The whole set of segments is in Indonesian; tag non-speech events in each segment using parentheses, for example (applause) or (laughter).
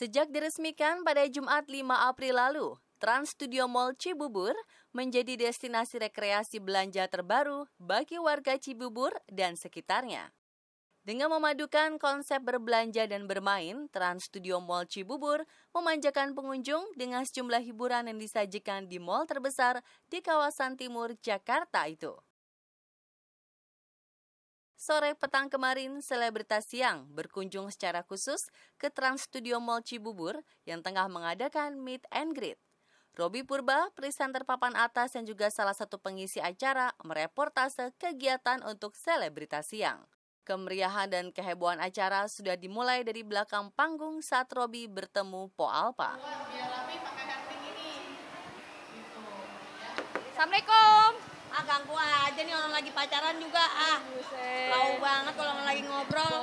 Sejak diresmikan pada Jumat 5 April lalu, Trans Studio Mall Cibubur menjadi destinasi rekreasi belanja terbaru bagi warga Cibubur dan sekitarnya. Dengan memadukan konsep berbelanja dan bermain, Trans Studio Mall Cibubur memanjakan pengunjung dengan sejumlah hiburan yang disajikan di mall terbesar di kawasan timur Jakarta itu. Sore petang kemarin, selebritas siang berkunjung secara khusus ke Trans Studio Mall Cibubur yang tengah mengadakan meet and greet. Robi Purba, presenter papan atas yang juga salah satu pengisi acara, mereportase kegiatan untuk selebritas siang. Kemeriahan dan kehebohan acara sudah dimulai dari belakang panggung saat Robi bertemu Po Alpa. Gitu, ya. Assalamualaikum ah ganggu aja nih orang lagi pacaran juga ah lau banget kalau orang lagi ngobrol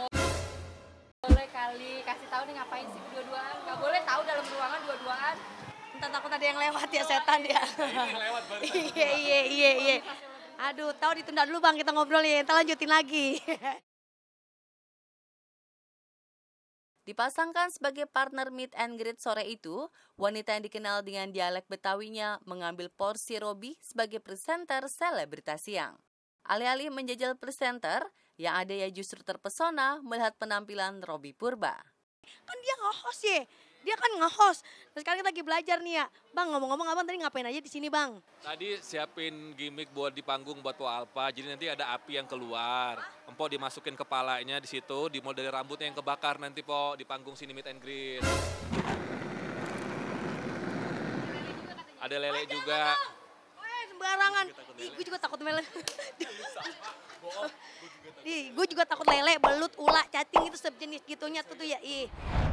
boleh kali kasih tahu nih ngapain sih dua-duaan nggak boleh tahu dalam ruangan dua-duaan entar takut ada yang lewat ya setan ya (laughs) iya iya iya iya aduh tahu ditunda dulu bang kita ngobrol ya kita lanjutin lagi (laughs) Dipasangkan sebagai partner meet and greet sore itu, wanita yang dikenal dengan dialek Betawinya mengambil porsi Robi sebagai presenter selebritas siang. Alih-alih menjajal presenter, yang ada ya justru terpesona melihat penampilan Robi Purba. Kan dia nge-host ya, dia kan nge-host. Nah, sekarang kita lagi belajar nih ya. Bang, ngomong-ngomong abang tadi ngapain aja di sini bang? Tadi siapin gimmick buat di panggung buat Alpa. Jadi nanti ada api yang keluar. Hah? Empo dimasukin kepalanya di situ. di dari rambutnya yang kebakar nanti po di panggung sini meet and greet. Ada lele juga. barangan, sembarangan. Ih, gue juga takut lele. (laughs) Ih, gue juga takut lele, belut, ulat, cacing itu sejenis gitunya tuh tuh ya. Ih.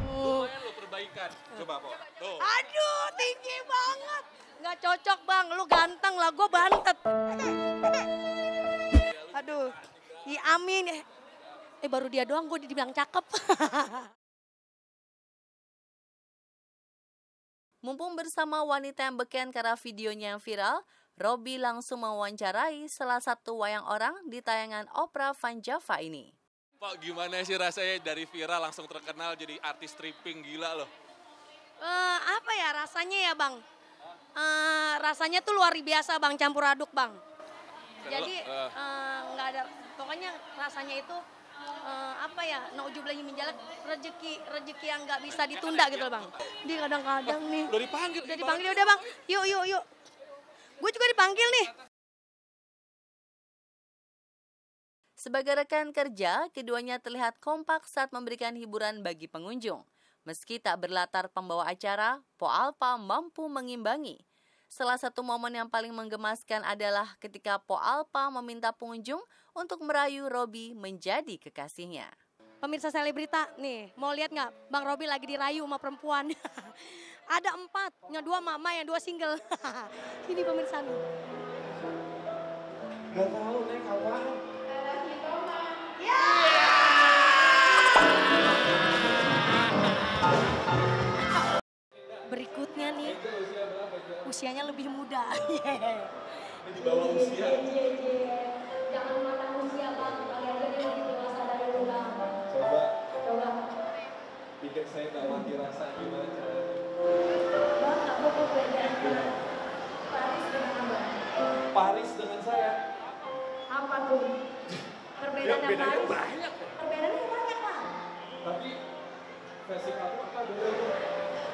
Lumayan lo perbaikan. Coba, Po. Tuh. Aduh, tinggi banget. Nggak cocok, Bang. Lu ganteng lah, gue bantet. Aduh. Ya, amin. Eh, baru dia doang gue dibilang cakep. (laughs) Mumpung bersama wanita yang beken karena videonya yang viral, Robby langsung mewawancarai salah satu wayang orang di tayangan Oprah Van Java ini. Pak, gimana sih rasanya dari viral langsung terkenal jadi artis stripping gila loh? Uh, apa ya rasanya ya bang? Uh, rasanya tuh luar biasa bang, campur aduk bang. Jadi eh. nggak uh. uh, ada, pokoknya rasanya itu uh, apa ya naujublahi menjalak rezeki rezeki yang nggak bisa ditunda gitu loh bang dia kadang-kadang nih udah dipanggil udah dipanggil udah bang yuk yuk yuk gue juga dipanggil nih Sebagai rekan kerja, keduanya terlihat kompak saat memberikan hiburan bagi pengunjung. Meski tak berlatar pembawa acara, Po Alpa mampu mengimbangi. Salah satu momen yang paling menggemaskan adalah ketika Po Alpa meminta pengunjung untuk merayu Robi menjadi kekasihnya. Pemirsa selebrita, nih mau lihat nggak Bang Robi lagi dirayu sama perempuan? (laughs) Ada empat, yang dua mama, yang dua single. (laughs) Ini pemirsa nih. Gak tahu, Neng, apa? usianya lebih muda. (laughs) Di bawah usia. Jangan iya, iya, iya. matang usia bang, kalian ini lebih dewasa dari lu bang. Coba. Coba. Pikir saya nggak mati rasa gimana caranya. Bang, aku mau belajar Paris dengan abang. Paris dengan saya. Apa tuh? Perbedaannya ya, Banyak. Perbedaannya banyak bang. Tapi versi kamu apa dulu?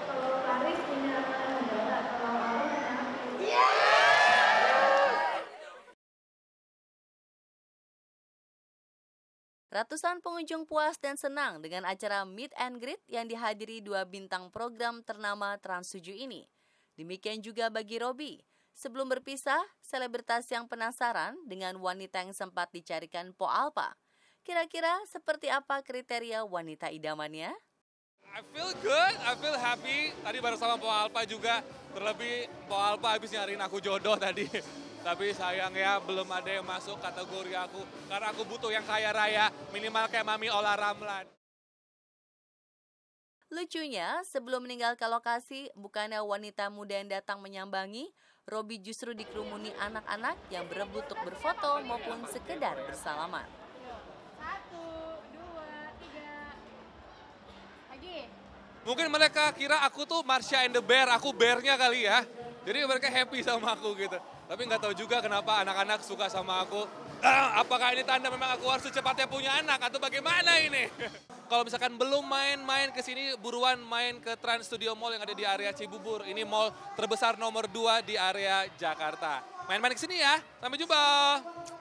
Kalau Paris punya negara, kalau Ratusan pengunjung puas dan senang dengan acara Meet and Greet yang dihadiri dua bintang program ternama Trans7 ini. Demikian juga bagi Robi. Sebelum berpisah, selebritas yang penasaran dengan wanita yang sempat dicarikan Po Alpa. Kira-kira seperti apa kriteria wanita idamannya? I feel good, I feel happy. Tadi baru sama Po Alpa juga Terlebih Po Alpa habis nyariin aku jodoh tadi. Tapi sayang ya belum ada yang masuk kategori aku. Karena aku butuh yang kaya raya, minimal kayak Mami Ola Ramlan. Lucunya, sebelum meninggalkan lokasi, bukannya wanita muda yang datang menyambangi, Robi justru dikerumuni anak-anak yang berebut untuk berfoto maupun sekedar bersalaman. Mungkin mereka kira aku tuh Marsha and the Bear, aku bearnya kali ya. Jadi mereka happy sama aku gitu. Tapi nggak tahu juga kenapa anak-anak suka sama aku. Ah, apakah ini tanda memang aku harus secepatnya punya anak atau bagaimana ini? (laughs) Kalau misalkan belum main-main ke sini, buruan main ke Trans Studio Mall yang ada di area Cibubur. Ini mall terbesar nomor 2 di area Jakarta. Main-main ke sini ya. Sampai jumpa.